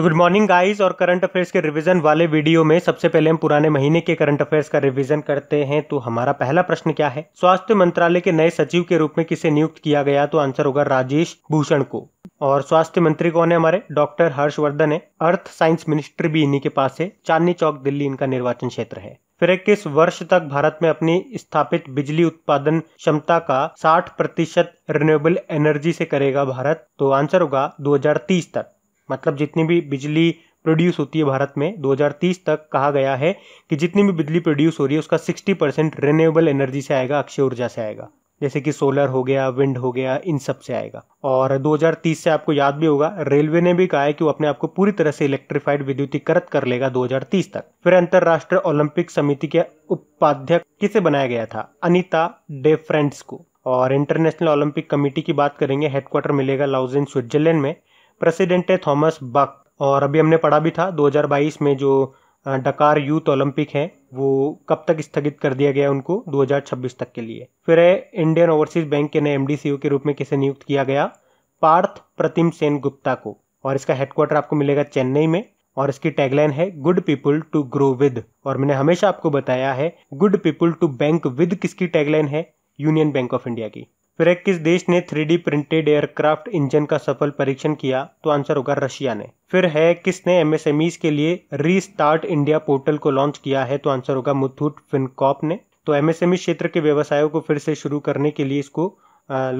तो good morning guys और current affairs के रिवीजन वाले वीडियो में सबसे पहले हम पुराने महीने के करंट अफेयर्स का रिवीजन करते हैं तो हमारा पहला प्रश्न क्या है स्वास्थ्य मंत्रालय के नए सचिव के रूप में किसे नियुक्त किया गया तो आंसर होगा राजेश भूषण को और स्वास्थ्य मंत्री कौन है हमारे डॉक्टर हर्षवर्धन है अर्थ साइंस मिनिस्टर भी इन्हीं के पास है चांदनी चौक दिल्ली इनका निर्वाचन क्षेत्र है फिर इक्कीस वर्ष तक भारत में अपनी स्थापित बिजली उत्पादन क्षमता का 60 प्रतिशत रिन्यूएबल एनर्जी से करेगा भारत तो आंसर होगा 2030 तक मतलब जितनी भी बिजली प्रोड्यूस होती है भारत में 2030 तक कहा गया है कि जितनी भी बिजली प्रोड्यूस हो रही है उसका 60 परसेंट रिन्यूएबल एनर्जी से आएगा अक्षय ऊर्जा से आएगा जैसे कि सोलर हो गया विंड हो गया इन सब से आएगा और 2030 से आपको याद भी होगा रेलवे ने भी कहा है कि वो अपने आप को पूरी तरह से इलेक्ट्रिफाइड विद्युतीकृत कर लेगा 2030 तक फिर अंतर्राष्ट्रीय ओलंपिक समिति के उपाध्यक्ष किसे बनाया गया था अनिता डेफ्रेंड्स को और इंटरनेशनल ओलंपिक कमेटी की बात करेंगे हेडक्वार्टर मिलेगा लाउजेन स्विट्जरलैंड में प्रेसिडेंट है थॉमस बक और अभी हमने पढ़ा भी था 2022 में जो डकार यूथ ओलंपिक है वो कब तक स्थगित कर दिया गया उनको 2026 तक के लिए फिर है इंडियन ओवरसीज बैंक के नए एम के रूप में किसे नियुक्त किया गया पार्थ प्रतिम सेन गुप्ता को और इसका हेडक्वार्टर आपको मिलेगा चेन्नई में और इसकी टैगलाइन है good people to grow with और मैंने हमेशा आपको बताया है good people to bank with किसकी टैगलाइन है यूनियन बैंक ऑफ इंडिया की फिर किस देश ने थ्री प्रिंटेड एयरक्राफ्ट इंजन का सफल परीक्षण किया तो आंसर होगा रशिया ने फिर है किसने एमएसएमईज के लिए रीस्टार्ट इंडिया पोर्टल को लॉन्च किया है तो आंसर होगा मुथूट फिनकॉप ने तो एमएसएमई e क्षेत्र के व्यवसायों को फिर से शुरू करने के लिए इसको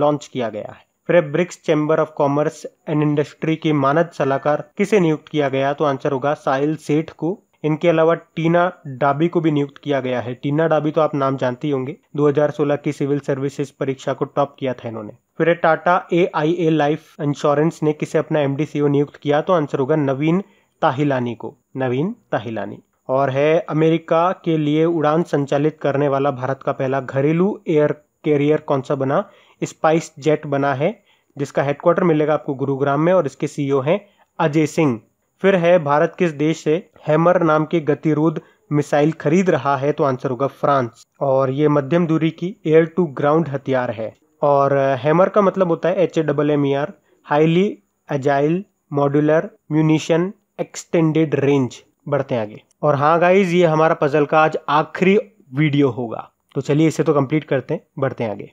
लॉन्च किया गया है फिर BRICS chamber of commerce and industry के मानद सलाहकार किसे नियुक्त किया गया तो आंसर होगा साहिल सेठ को इनके अलावा टीना डाबी को भी नियुक्त किया गया है टीना डाबी तो आप नाम जानते ही होंगे 2016 की सिविल सर्विसेज परीक्षा को टॉप किया था इन्होंने फिर Tata A I A life insurance ने किसे अपना एम नियुक्त किया तो आंसर होगा नवीन ताहिलानी को नवीन ताहिलानी और है अमेरिका के लिए उड़ान संचालित करने वाला भारत का पहला घरेलू एयर कैरियर कौन सा बना स्पाइस जेट बना है जिसका हेडक्वार्टर मिलेगा आपको गुरुग्राम में और इसके सीईओ हैं अजय सिंह फिर है भारत किस देश से हैमर नाम के गतिरोध मिसाइल खरीद रहा है तो आंसर होगा फ्रांस और ये मध्यम दूरी की एयर टू ग्राउंड हथियार है और हैमर का मतलब होता है H A double M E R highly agile modular munition extended range बढ़ते हैं आगे और हाँ गाइज ये हमारा पजल का आज आखिरी वीडियो होगा तो चलिए इसे तो कंप्लीट करते हैं बढ़ते हैं आगे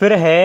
फिर है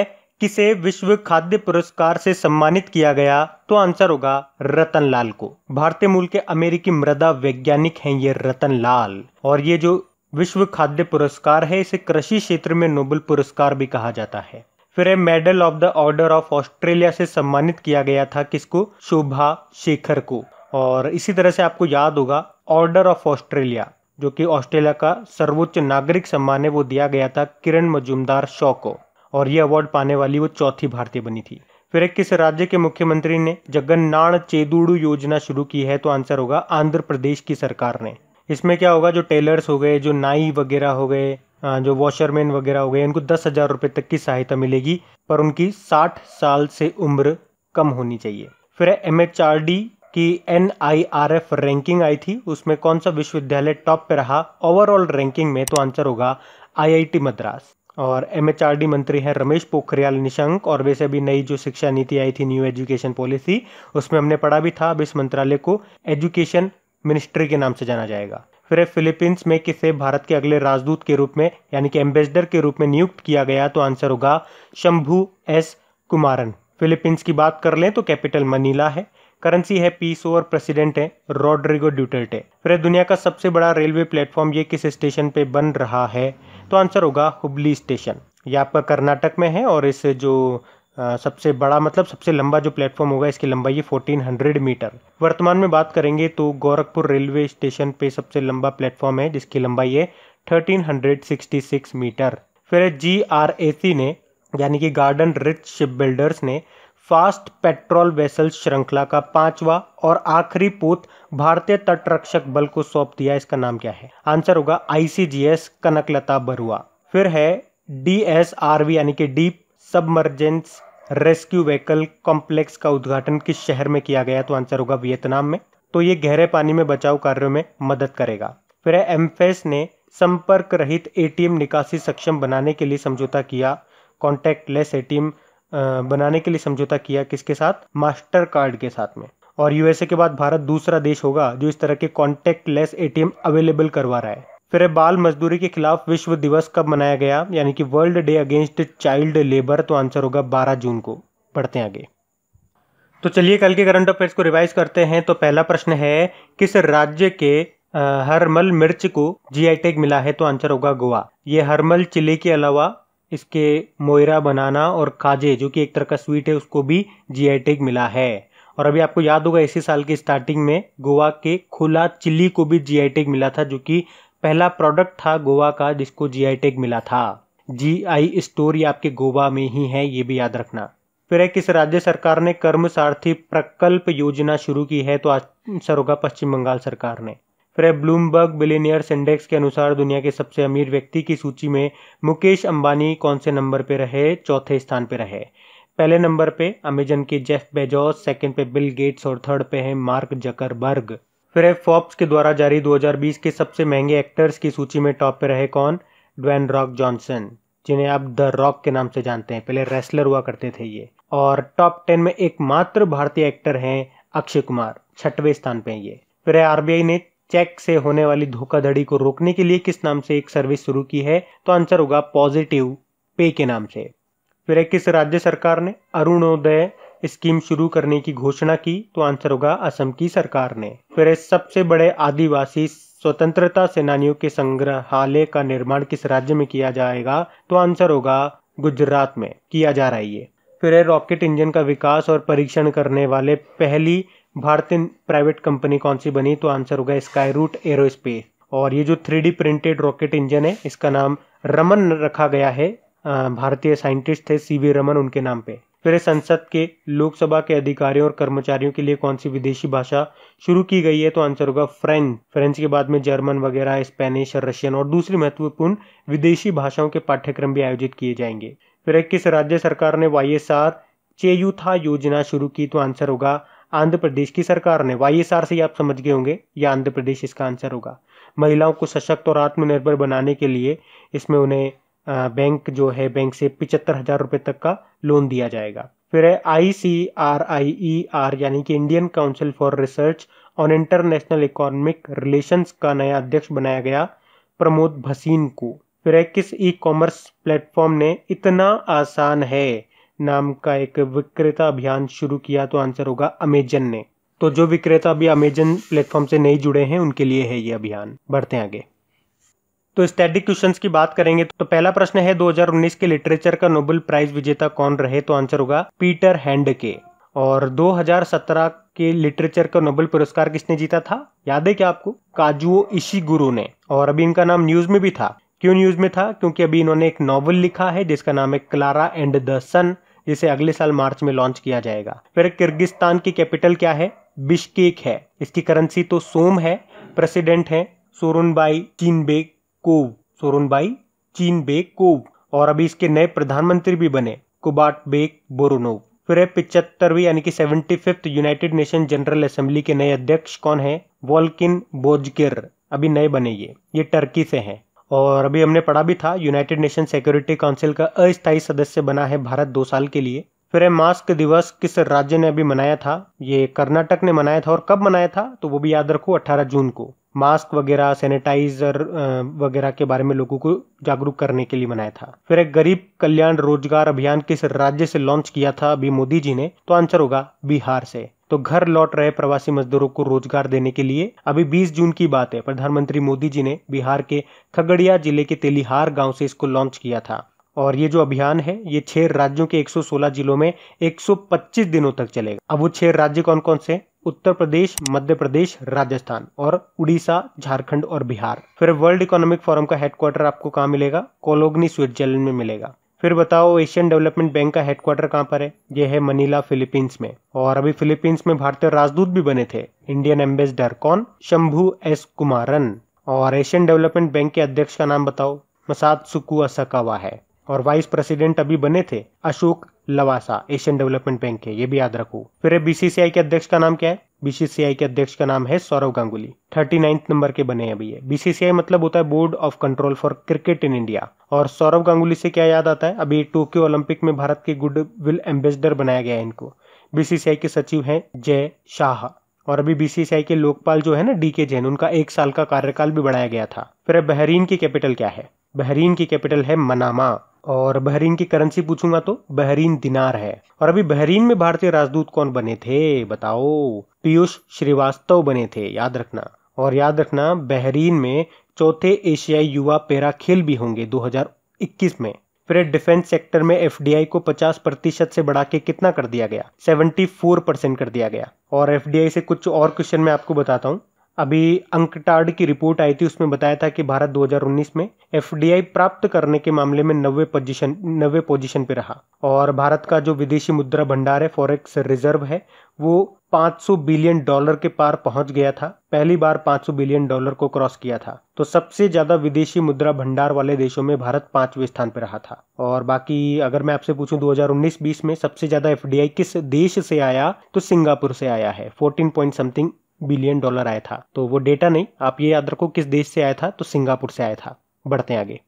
किसे विश्व खाद्य पुरस्कार से सम्मानित किया गया तो आंसर होगा रतन लाल को भारतीय मूल के अमेरिकी मृदा वैज्ञानिक हैं ये रतन लाल और ये जो विश्व खाद्य पुरस्कार है इसे कृषि क्षेत्र में नोबल पुरस्कार भी कहा जाता है फिर medal of the order of Australia से सम्मानित किया गया था किसको शोभा शेखर को और इसी तरह से आपको याद होगा ऑर्डर ऑफ ऑस्ट्रेलिया जो कि ऑस्ट्रेलिया का सर्वोच्च नागरिक सम्मान है वो दिया गया था किरण मजुमदार शॉ को और यह अवार्ड पाने वाली वो चौथी भारतीय बनी थी फिर एक किस राज्य के मुख्यमंत्री ने जगन्नाण चेदुड़ू योजना शुरू की है तो आंसर होगा आंध्र प्रदेश की सरकार ने इसमें क्या होगा जो टेलर्स हो गए जो नाई वगैरह हो गए जो वॉशरमैन वगैरह हो गए उनको दस हज़ार रुपये तक की सहायता मिलेगी पर उनकी साठ साल से उम्र कम होनी चाहिए फिर एम एच आर डी की N I R F ranking आई थी उसमें कौन सा विश्वविद्यालय टॉप पे रहा ओवरऑल रैंकिंग में तो आंसर होगा टी मद्रास और एमएचआरडी मंत्री हैं रमेश पोखरियाल निशंक और वैसे अभी नई जो शिक्षा नीति आई थी न्यू एजुकेशन पॉलिसी उसमें हमने पढ़ा भी था अब इस मंत्रालय को एजुकेशन मिनिस्ट्री के नाम से जाना जाएगा फिर फिलीपींस में किसे भारत के अगले राजदूत के रूप में यानी कि एम्बेसडर के रूप में नियुक्त किया गया तो आंसर होगा शंभू एस कुमारन फिलीपींस की बात कर लें तो कैपिटल मनीला है करेंसी है पीसो और प्रेसिडेंट है रॉड्रिगो ड्यूटर्टे फिर दुनिया का सबसे बड़ा रेलवे प्लेटफॉर्म ये किस स्टेशन पे बन रहा है तो आंसर होगा हुबली स्टेशन ये आपका कर्नाटक में है और इस जो सबसे बड़ा मतलब सबसे लंबा जो प्लेटफॉर्म होगा इसकी लंबाई ये 1400 मीटर वर्तमान में बात करेंगे तो गोरखपुर रेलवे स्टेशन पे सबसे लंबा प्लेटफॉर्म है जिसकी लंबाई है सिक्स मीटर फिर जी आर ए सी ने यानी कि गार्डन रिच शिप बिल्डर्स ने फास्ट पेट्रोल वेसल श्रृंखला का पांचवा और आखिरी पूत भारतीय तटरक्षक बल को सौंप दिया इसका नाम क्या है आंसर होगा आईसीजीएस कनकलता बरुआ फिर है डी एस आर वी यानी कि deep submergence rescue vehicle complex का उद्घाटन किस शहर में किया गया तो आंसर होगा वियतनाम में तो ये गहरे पानी में बचाव कार्यों में मदद करेगा फिर एमफेस ने संपर्क रहित एटीएम निकासी सक्षम बनाने के लिए समझौता किया कॉन्टेक्ट लेस एटीएम बनाने के लिए समझौता किया किसके साथ मास्टर कार्ड के साथ में और यूएसए के बाद भारत दूसरा देश होगा जो इस तरह के कॉन्टेक्ट लेस एटीएम अवेलेबल करवा रहा है फिर बाल मजदूरी के खिलाफ विश्व दिवस कब मनाया गया यानी कि world day against child labour तो आंसर होगा बारह जून को पढ़ते हैं आगे तो चलिए कल के करंट अफेयर्स को रिवाइज करते हैं तो पहला प्रश्न है किस राज्य के हरमल मिर्च को जीआई टैग मिला है तो आंसर होगा गोवा ये हरमल चिली के अलावा इसके मोयरा बनाना और काजे जो कि एक तरह का स्वीट है उसको भी जी टैग मिला है और अभी आपको याद होगा इसी साल की स्टार्टिंग में गोवा के खुला चिल्ली को भी जी टैग मिला था जो कि पहला प्रोडक्ट था गोवा का जिसको जी टैग मिला था जी आई ये आपके गोवा में ही है ये भी याद रखना फिर है किस राज्य सरकार ने कर्म सारथी प्रकल्प योजना शुरू की है तो आंसर होगा पश्चिम बंगाल सरकार ने फिर ब्लूमबर्ग बिलीनियर्स इंडेक्स के अनुसार दुनिया के सबसे अमीर व्यक्ति की सूची में मुकेश अंबानी कौन से नंबर पे रहे चौथे स्थान पे रहे पहले नंबर पे अमेजन के जेफ बेजोस सेकंड पे बिल गेट्स और थर्ड पे हैं मार्क जकरबर्ग फिर है फॉप्स के द्वारा जारी 2020 के सबसे महंगे एक्टर्स की सूची में टॉप पे रहे कौन ड्वेन रॉक जॉनसन जिन्हें आप द रॉक के नाम से जानते हैं पहले रेसलर हुआ करते थे ये और टॉप टेन में एकमात्र भारतीय एक्टर हैं अक्षय कुमार छठवें स्थान पे ये फिर आरबीआई ने चेक से होने वाली धोखाधड़ी को रोकने के लिए किस नाम से एक सर्विस शुरू की है तो आंसर होगा पॉजिटिव पे के नाम से फिर किस राज्य सरकार ने अरुणोदय स्कीम शुरू करने की घोषणा की तो आंसर होगा असम की सरकार ने फिर सबसे बड़े आदिवासी स्वतंत्रता सेनानियों के संग्रहालय का निर्माण किस राज्य में किया जाएगा तो आंसर होगा गुजरात में किया जा रहा है फिर रॉकेट इंजन का विकास और परीक्षण करने वाले पहली भारतीय प्राइवेट कंपनी कौन सी बनी तो आंसर होगा स्काई रूट एरोस्पेस और ये जो थ्री प्रिंटेड रॉकेट इंजन है इसका नाम रमन रखा गया है भारतीय साइंटिस्ट थे सी रमन उनके नाम पे फिर संसद के लोकसभा के अधिकारियों और कर्मचारियों के लिए कौन सी विदेशी भाषा शुरू की गई है तो आंसर होगा फ्रेंच फ्रेंच के बाद में जर्मन वगैरह स्पेनिश रशियन और दूसरी महत्वपूर्ण विदेशी भाषाओं के पाठ्यक्रम भी आयोजित किए जाएंगे फिर किस राज्य सरकार ने वाई एस आर योजना शुरू की तो आंसर होगा आंध्र प्रदेश की सरकार ने वाई से आप समझ गए होंगे या आंध्र प्रदेश इसका आंसर होगा महिलाओं को सशक्त और आत्मनिर्भर बनाने के लिए इसमें उन्हें बैंक जो है बैंक से पिचहत्तर हजार रुपये तक का लोन दिया जाएगा फिर है आई सी आर आई ई आर यानी कि Indian council for research on international economic relations का नया अध्यक्ष बनाया गया प्रमोद भसीन को फिर है किस ई कॉमर्स प्लेटफॉर्म ने इतना आसान है नाम का एक विक्रेता अभियान शुरू किया तो आंसर होगा अमेजन ने तो जो विक्रेता अभी अमेजन प्लेटफॉर्म से नहीं जुड़े हैं उनके लिए है ये अभियान बढ़ते हैं आगे तो स्टैटिक क्वेश्चन की बात करेंगे तो पहला प्रश्न है 2019 के लिटरेचर का नोबेल प्राइज विजेता कौन रहे तो आंसर होगा पीटर हैंड के और 2017 के लिटरेचर का नोबेल पुरस्कार किसने जीता था याद है क्या आपको काजुओ इशी गुरु ने और अभी इनका नाम न्यूज में भी था क्यों न्यूज में था क्योंकि अभी इन्होंने एक नॉवल लिखा है जिसका नाम है क्लारा एंड द सन जिसे अगले साल मार्च में लॉन्च किया जाएगा फिर किर्गिस्तान की कैपिटल क्या है बिश्केक है इसकी करेंसी तो सोम है प्रेसिडेंट है सोरुनबाई चीनबेक कोव सोरुनबाई चीनबेक कोव और अभी इसके नए प्रधानमंत्री भी बने कुबाट बेग बोरोनोव फिर है पिचहत्तरवीं यानी कि seventy fifth United Nation general assembly के नए अध्यक्ष कौन है वॉल्किन बोजकिर अभी नए बने ये ये टर्की से हैं और अभी हमने पढ़ा भी था यूनाइटेड नेशन सिक्योरिटी काउंसिल का अस्थायी सदस्य बना है भारत दो साल के लिए फिर है मास्क दिवस किस राज्य ने अभी मनाया था ये कर्नाटक ने मनाया था और कब मनाया था तो वो भी याद रखो 18 जून को मास्क वगैरह सैनिटाइजर वगैरह के बारे में लोगों को जागरूक करने के लिए मनाया था फिर एक गरीब कल्याण रोजगार अभियान किस राज्य से लॉन्च किया था अभी मोदी जी ने तो आंसर होगा बिहार से तो घर लौट रहे प्रवासी मजदूरों को रोजगार देने के लिए अभी 20 जून की बात है प्रधानमंत्री मोदी जी ने बिहार के खगड़िया जिले के तेलिहार गांव से इसको लॉन्च किया था और ये जो अभियान है ये छह राज्यों के 116 जिलों में 125 दिनों तक चलेगा अब वो छह राज्य कौन कौन से उत्तर प्रदेश मध्य प्रदेश राजस्थान और उड़ीसा झारखंड और बिहार फिर वर्ल्ड इकोनॉमिक फोरम का हेडक्वार्टर आपको कहाँ मिलेगा कोलोगनी स्विट्जरलैंड में मिलेगा फिर बताओ एशियन डेवलपमेंट बैंक का हेडक्वार्टर कहाँ पर है ये है मनीला फिलीपींस में और अभी फिलीपींस में भारतीय राजदूत भी बने थे इंडियन एम्बेसडर कौन शंभु एस कुमारन और एशियन डेवलपमेंट बैंक के अध्यक्ष का नाम बताओ मसाद सुकुआ सकावा है और वाइस प्रेसिडेंट अभी बने थे Ashok Lavasa Asian development bank है ये भी याद रखो फिर बीसीसीआई के अध्यक्ष का नाम क्या है बीसीसीआई के अध्यक्ष का नाम है Sourav Ganguly thirty ninth number के बने हैं भैया बीसीसीआई मतलब होता है board of control for cricket in India और सौरव गांगुली से क्या याद आता है अभी टोक्यो ओलंपिक में भारत के गुड विल एम्बेसडर बनाया गया है इनको बीसीसीआई के सचिव हैं जय शाह और अभी बीसीसीआई के लोकपाल जो है ना डी के जैन उनका एक साल का कार्यकाल भी बढ़ाया गया था फिर बहरीन की कैपिटल क्या है बहरीन की कैपिटल है मनामा और बहरीन की करेंसी पूछूंगा तो बहरीन दिनार है और अभी बहरीन में भारतीय राजदूत कौन बने थे बताओ पीयूष श्रीवास्तव बने थे याद रखना और याद रखना बहरीन में चौथे एशियाई युवा पेरा खेल भी होंगे 2021 में फिर डिफेंस सेक्टर में एफ को 50 प्रतिशत से बढ़ा के कितना कर दिया गया 74 परसेंट कर दिया गया और एफ से कुछ और क्वेश्चन मैं आपको बताता हूँ अभी अंकटाड की रिपोर्ट आई थी उसमें बताया था कि भारत 2019 में एफ प्राप्त करने के मामले में नब्बे पोजिशन नब्बे पोजिशन पे रहा और भारत का जो विदेशी मुद्रा भंडार है फॉरेक्स रिजर्व है वो 500 बिलियन डॉलर के पार पहुंच गया था पहली बार 500 बिलियन डॉलर को क्रॉस किया था तो सबसे ज्यादा विदेशी मुद्रा भंडार वाले देशों में भारत पांचवें स्थान पर रहा था और बाकी अगर मैं आपसे पूछूं 2019-20 में सबसे ज्यादा एफडीआई किस देश से आया तो सिंगापुर से आया है 14 पॉइंट समथिंग बिलियन डॉलर आया था तो वो डेटा नहीं आप ये याद रखो किस देश से आया था तो सिंगापुर से आया था बढ़ते हैं आगे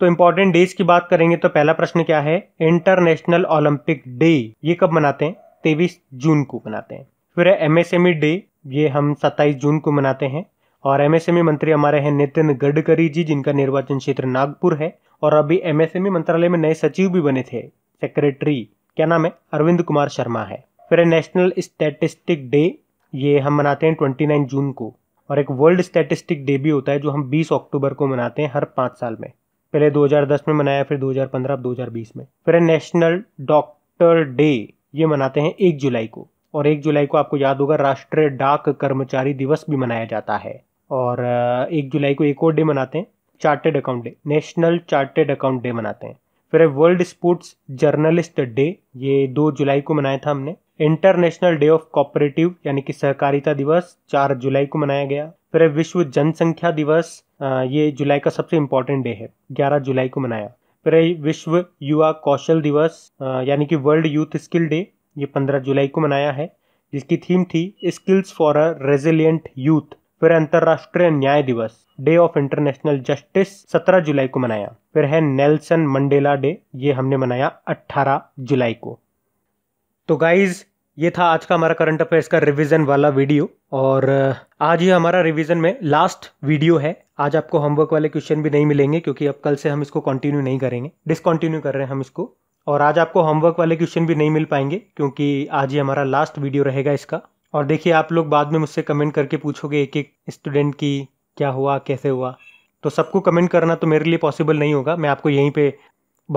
तो इंपॉर्टेंट डेज की बात करेंगे तो पहला प्रश्न क्या है इंटरनेशनल ओलंपिक डे ये कब मनाते हैं तेईस जून को मनाते हैं फिर है एमएसएमई डे e ये हम सत्ताईस जून को मनाते हैं और एमएसएमई e मंत्री हमारे हैं नितिन गडकरी जी जिनका निर्वाचन क्षेत्र नागपुर है और अभी एमएसएमई e मंत्रालय में नए सचिव भी बने थे सेक्रेटरी क्या नाम है अरविंद कुमार शर्मा है फिर है नेशनल स्टेटिस्टिक डे ये हम मनाते हैं ट्वेंटी नाइन जून को और एक वर्ल्ड स्टैटिस्टिक डे भी होता है जो हम बीस अक्टूबर को मनाते हैं हर पाँच साल में पहले 2010 में मनाया फिर 2015 हजार 2020 में फिर नेशनल डॉक्टर डे ये मनाते हैं एक जुलाई को और एक जुलाई को आपको याद होगा राष्ट्रीय डाक कर्मचारी दिवस भी मनाया जाता है और एक जुलाई को एक और डे मनाते हैं chartered account day national chartered account day मनाते हैं फिर वर्ल्ड स्पोर्ट्स जर्नलिस्ट डे ये दो जुलाई को मनाया था हमने इंटरनेशनल डे ऑफ कोऑपरेटिव यानी कि सहकारिता दिवस 4 जुलाई को मनाया गया फिर विश्व जनसंख्या दिवस ये जुलाई का सबसे इम्पोर्टेंट डे है 11 जुलाई को मनाया फिर विश्व युवा कौशल दिवस यानी कि वर्ल्ड यूथ स्किल डे ये 15 जुलाई को मनाया है जिसकी थीम थी skills for a resilient youth फिर अंतर्राष्ट्रीय न्याय दिवस डे ऑफ इंटरनेशनल जस्टिस 17 जुलाई को मनाया फिर है नेल्सन मंडेला डे ये हमने मनाया 18 जुलाई को तो गाइज़ ये था आज का हमारा करंट अफेयर्स का रिवीजन वाला वीडियो और आज ये हमारा रिवीजन में लास्ट वीडियो है आज आपको होमवर्क वाले क्वेश्चन भी नहीं मिलेंगे क्योंकि अब कल से हम इसको कंटिन्यू नहीं करेंगे डिसकंटिन्यू कर रहे हैं हम इसको और आज आपको होमवर्क वाले क्वेश्चन भी नहीं मिल पाएंगे क्योंकि आज ये हमारा लास्ट वीडियो रहेगा इसका और देखिए आप लोग बाद में मुझसे कमेंट करके पूछोगे एक एक स्टूडेंट की क्या हुआ कैसे हुआ तो सबको कमेंट करना तो मेरे लिए पॉसिबल नहीं होगा मैं आपको यहीं पर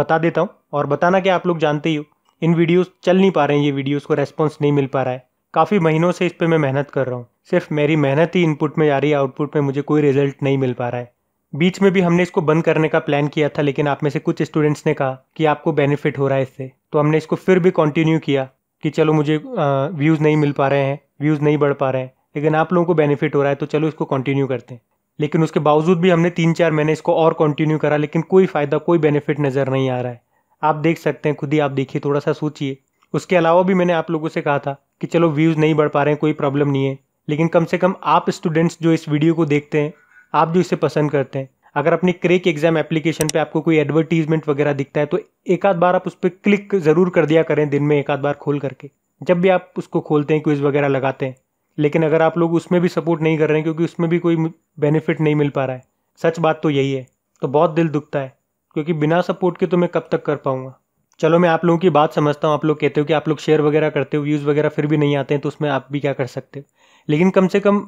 बता देता हूँ और बताना कि आप लोग जानते ही हो इन वीडियोस चल नहीं पा रहे हैं ये वीडियोस को रेस्पॉन्स नहीं मिल पा रहा है काफ़ी महीनों से इस पर मैं मेहनत कर रहा हूँ सिर्फ मेरी मेहनत ही इनपुट में जा रही है आउटपुट में मुझे कोई रिजल्ट नहीं मिल पा रहा है बीच में भी हमने इसको बंद करने का प्लान किया था लेकिन आप में से कुछ स्टूडेंट्स ने कहा कि आपको बेनिफिट हो रहा है इससे तो हमने इसको फिर भी कंटिन्यू किया कि चलो मुझे व्यूज़ नहीं मिल पा रहे हैं व्यूज़ नहीं बढ़ पा रहे हैं लेकिन आप लोगों को बेनिफिट हो रहा है तो चलो इसको कंटिन्यू करते हैं लेकिन उसके बावजूद भी हमने तीन चार महीने इसको और कंटिन्यू करा लेकिन कोई फ़ायदा कोई बेनिफिट नज़र नहीं आ रहा है आप देख सकते हैं खुद ही आप देखिए थोड़ा सा सोचिए उसके अलावा भी मैंने आप लोगों से कहा था कि चलो व्यूज़ नहीं बढ़ पा रहे हैं कोई प्रॉब्लम नहीं है लेकिन कम से कम आप स्टूडेंट्स जो इस वीडियो को देखते हैं आप जो इसे पसंद करते हैं अगर अपनी क्रेक एग्जाम एप्लीकेशन पे आपको कोई एडवर्टीजमेंट वगैरह दिखता है तो एक आध बार आप उस पर क्लिक ज़रूर कर दिया करें दिन में एक आध बार खोल करके जब भी आप उसको खोलते हैं क्विज़ वगैरह लगाते हैं लेकिन अगर आप लोग उसमें भी सपोर्ट नहीं कर रहे हैं क्योंकि उसमें भी कोई बेनिफिट नहीं मिल पा रहा है सच बात तो यही है तो बहुत दिल दुखता है क्योंकि बिना सपोर्ट के तो मैं कब तक कर पाऊंगा चलो मैं आप लोगों की बात समझता हूँ आप लोग कहते हो कि आप लोग शेयर वगैरह करते हो व्यूज़ वगैरह फिर भी नहीं आते हैं तो उसमें आप भी क्या कर सकते हो लेकिन कम से कम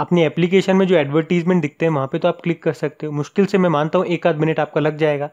अपनी एप्लीकेशन में जो एडवर्टीजमेंट दिखते हैं वहाँ पर तो आप क्लिक कर सकते हो मुश्किल से मैं मानता हूँ एक आध मिनट आपका लग जाएगा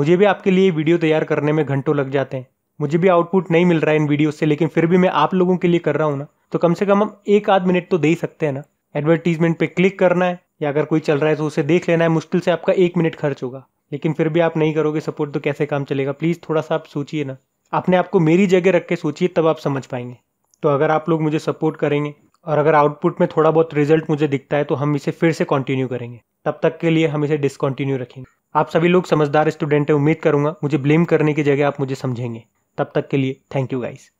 मुझे भी आपके लिए वीडियो तैयार करने में घंटों लग जाते हैं मुझे भी आउटपुट नहीं मिल रहा है इन वीडियो से लेकिन फिर भी मैं आप लोगों के लिए कर रहा हूँ ना तो कम से कम हम एक आध मिनट तो दे ही सकते हैं ना एडवर्टीजमेंट पर क्लिक करना है या अगर कोई चल रहा है तो उसे देख लेना है मुश्किल से आपका एक मिनट खर्च होगा लेकिन फिर भी आप नहीं करोगे सपोर्ट तो कैसे काम चलेगा प्लीज़ थोड़ा सा आप सोचिए ना अपने आप को मेरी जगह रख के सोचिए तब आप समझ पाएंगे तो अगर आप लोग मुझे सपोर्ट करेंगे और अगर आउटपुट में थोड़ा बहुत रिजल्ट मुझे दिखता है तो हम इसे फिर से कंटिन्यू करेंगे तब तक के लिए हम इसे डिसकंटिन्यू रखेंगे आप सभी लोग समझदार स्टूडेंट हैं उम्मीद करूंगा मुझे ब्लेम करने की जगह आप मुझे समझेंगे तब तक के लिए थैंक यू गाइस